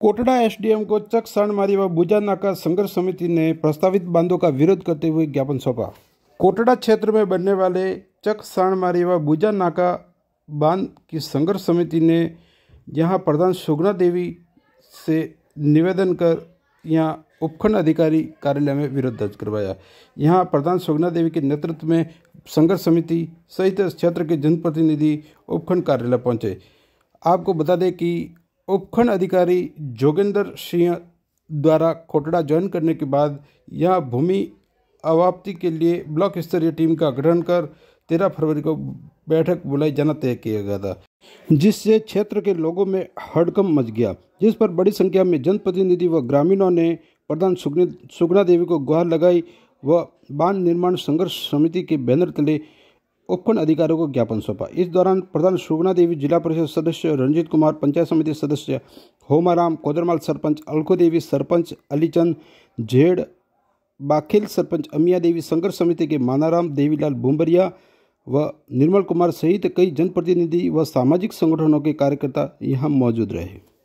Kotra SDM को चक मारी व बुजा नाका संघर्ष समिति ने प्रस्तावित बांधों का विरोध करते हुए ज्ञापन सौंपा कोटड़ा क्षेत्र में बनने वाले चक मारी व बुजा नाका बांध की संघर्ष समिति ने यहां प्रधान सुगना देवी से निवेदन कर यहां उपखंड अधिकारी कार्यालय में विरोध दर्ज करवाया यहां प्रधान सुगना देवी के नेतृत्व में संघर्ष समिति सहित क्षेत्र के जनप्रतिनिधि उपखंड कार्यालय पहुंचे आपको बता दें कि उपखंड अधिकारी जोगेंद्र सिंह द्वारा कोटड़ा ज्वाइन करने के बाद यह भूमि अवाप्ति के लिए ब्लॉक स्तरीय टीम का गठन कर तेरह फरवरी को बैठक बुलाई जाना तय किया गया था जिससे क्षेत्र के लोगों में हड़कम मच गया जिस पर बड़ी संख्या में जनप्रतिनिधि व ग्रामीणों ने प्रधान सुगना देवी को गुहार लगाई व बांध निर्माण संघर्ष समिति के बैनर तले उपखंड अधिकारियों को ज्ञापन सौंपा इस दौरान प्रधान शोभना देवी जिला परिषद सदस्य रंजीत कुमार पंचायत समिति सदस्य होमाराम कोदरमाल सरपंच अलखो देवी सरपंच अलीचंद झेड़ बाखिल सरपंच अमिया देवी संघर्ष समिति के मानाराम देवीलाल बुम्बरिया व निर्मल कुमार सहित कई जनप्रतिनिधि व सामाजिक संगठनों के कार्यकर्ता यहाँ मौजूद रहे